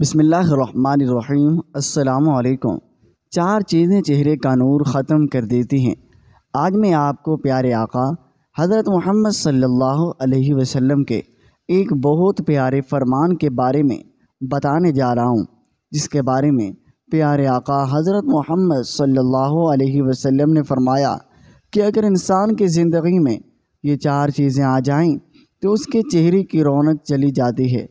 बसमिलकुम चार चीज़ें चेहरे का नूर ख़त्म कर देती हैं आज मैं आपको प्यारे आका हज़रत मोहम्मद सल्लल्लाहु अलैहि वसल्लम के एक बहुत प्यारे फरमान के बारे में बताने जा रहा हूँ जिसके बारे में प्यारे आका हज़रत मोहम्मद सल्लल्लाहु अलैहि वसल्लम ने फरमाया कि अगर इंसान की ज़िंदगी में ये चार चीज़ें आ जाएं तो उसके चेहरे की रौनक चली जाती है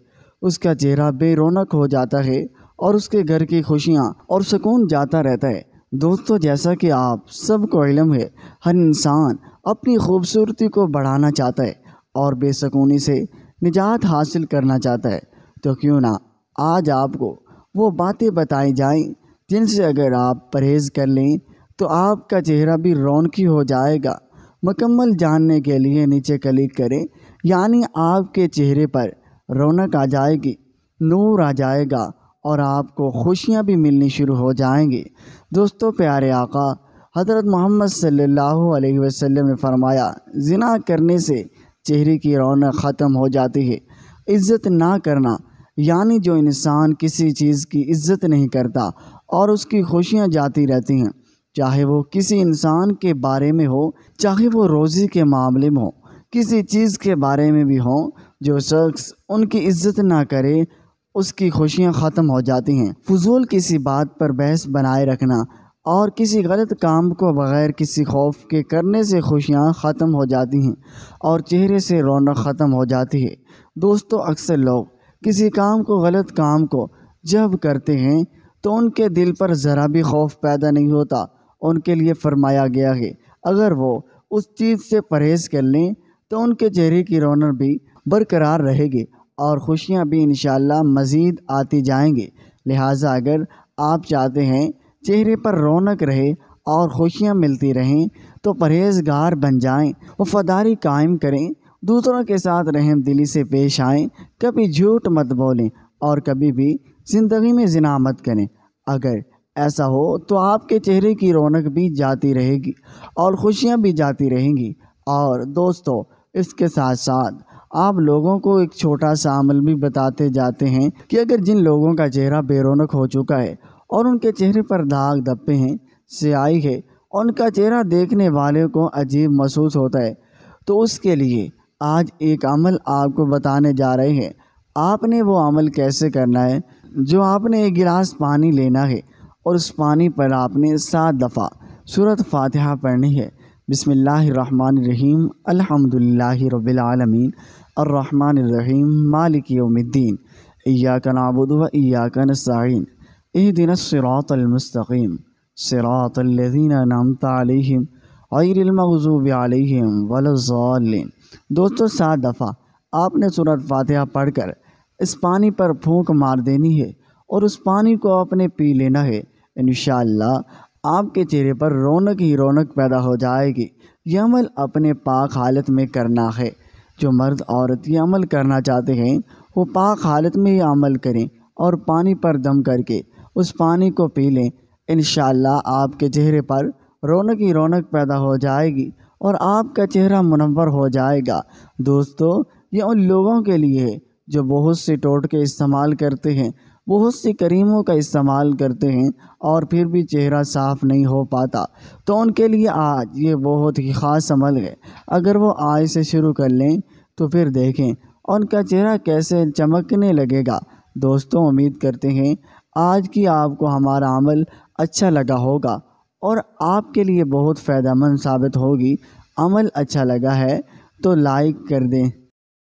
उसका चेहरा रौनक हो जाता है और उसके घर की खुशियाँ और सुकून जाता रहता है दोस्तों जैसा कि आप सबको इलम है हर इंसान अपनी खूबसूरती को बढ़ाना चाहता है और बेसकूनी से निजात हासिल करना चाहता है तो क्यों ना आज आपको वो बातें बताई जाएं जिनसे अगर आप परहेज़ कर लें तो आपका चेहरा भी रौनकी हो जाएगा मकम्मल जानने के लिए नीचे क्लिक करें यानी आपके चेहरे पर रौनक आ जाएगी नूर आ जाएगा और आपको खुशियाँ भी मिलनी शुरू हो जाएंगी दोस्तों प्यारे आका हज़रत मोहम्मद सल्लल्लाहु अलैहि वसल्लम ने फरमाया ज़िना करने से चेहरे की रौनक ख़त्म हो जाती है इज़्ज़त ना करना यानी जो इंसान किसी चीज़ की इज़्ज़त नहीं करता और उसकी खुशियाँ जाती रहती हैं चाहे वो किसी इंसान के बारे में हो चाहे वो रोज़ी के मामले में हो किसी चीज़ के बारे में भी हो जो शख्स उनकी इज्जत ना करे उसकी खुशियाँ ख़त्म हो जाती हैं फजूल किसी बात पर बहस बनाए रखना और किसी गलत काम को बग़ैर किसी खौफ के करने से खुशियाँ ख़त्म हो जाती हैं और चेहरे से रौनक ख़त्म हो जाती है दोस्तों अक्सर लोग किसी काम को गलत काम को जब करते हैं तो उनके दिल पर ज़रा भी खौफ पैदा नहीं होता उनके लिए फरमाया गया है अगर वो उस चीज़ से परहेज़ कर लें तो उनके चेहरे की रौनक भी बरकरार रहेगी और खुशियाँ भी इन मज़ीद आती जाएंगी लिहाजा अगर आप चाहते हैं चेहरे पर रौनक रहे और खुशियाँ मिलती रहें तो परहेजगार बन जाएं, वफादारी कायम करें दूसरों के साथ रहम दिली से पेश आएं, कभी झूठ मत बोलें और कभी भी ज़िंदगी में जिना मत करें अगर ऐसा हो तो आपके चेहरे की रौनक भी जाती रहेगी और खुशियाँ भी जाती रहेंगी और दोस्तों इसके साथ साथ आप लोगों को एक छोटा सा अमल भी बताते जाते हैं कि अगर जिन लोगों का चेहरा बेरोनक हो चुका है और उनके चेहरे पर दाग धब्बे हैं स्याही है उनका चेहरा देखने वाले को अजीब महसूस होता है तो उसके लिए आज एक अमल आपको बताने जा रहे हैं आपने वो अमल कैसे करना है जो आपने एक गिलास पानी लेना है और उस पानी पर आपने सात दफ़ा सूरत फातिहा पढ़नी है बसमीम् अल्हम्दुलिल्लाहि रब्बिल आलमीन अर्रहमान अर्रहीम मालिक यौमिद्दीन इyyaka नअबुदु व इyyaka नस्ताईन इहदिनस सिरातल मुस्तकीम सिरातल लज़ीना अनअमत अलैहिम गैरिल मग़ज़ूबि अलैहिम वलज़ालिन दोस्तों सात दफ़ा आपने सूरत फातिहा कर इस पानी पर फूंक मार देनी है और उस पानी को आपने पी लेना है इन आपके चेहरे पर रौनक ही रौनक पैदा हो जाएगी यह अमल अपने पाक हालत में करना है जो मर्द औरत यह अमल करना चाहते हैं वो पाक हालत में ही अमल करें और पानी पर दम करके उस पानी को पी लें इन आपके चेहरे पर रौनक ही रौनक पैदा हो जाएगी और आपका चेहरा मुनवर हो जाएगा दोस्तों ये उन लोगों के लिए है जो बहुत से टोटके इस्तेमाल करते हैं बहुत से करीमों का इस्तेमाल करते हैं और फिर भी चेहरा साफ़ नहीं हो पाता तो उनके लिए आज ये बहुत ही ख़ास अमल है अगर वो आज से शुरू कर लें तो फिर देखें उनका चेहरा कैसे चमकने लगेगा दोस्तों उम्मीद करते हैं आज की आपको हमारा अमल अच्छा लगा होगा और आपके लिए बहुत फ़ायदा साबित होगी अमल अच्छा लगा है तो लाइक कर दें